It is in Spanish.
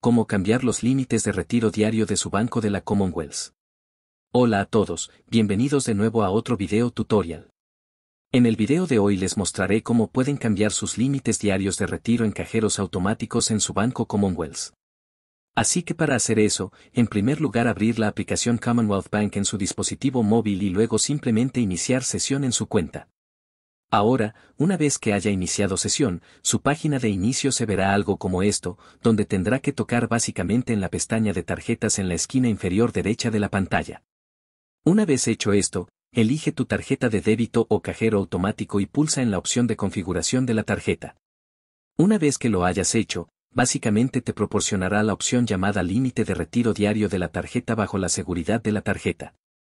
cómo cambiar los límites de retiro diario de su banco de la Commonwealth. Hola a todos, bienvenidos de nuevo a otro video tutorial. En el video de hoy les mostraré cómo pueden cambiar sus límites diarios de retiro en cajeros automáticos en su banco Commonwealth. Así que para hacer eso, en primer lugar abrir la aplicación Commonwealth Bank en su dispositivo móvil y luego simplemente iniciar sesión en su cuenta. Ahora, una vez que haya iniciado sesión, su página de inicio se verá algo como esto, donde tendrá que tocar básicamente en la pestaña de tarjetas en la esquina inferior derecha de la pantalla. Una vez hecho esto, elige tu tarjeta de débito o cajero automático y pulsa en la opción de configuración de la tarjeta. Una vez que lo hayas hecho, básicamente te proporcionará la opción llamada límite de retiro diario de la tarjeta bajo la seguridad de la tarjeta.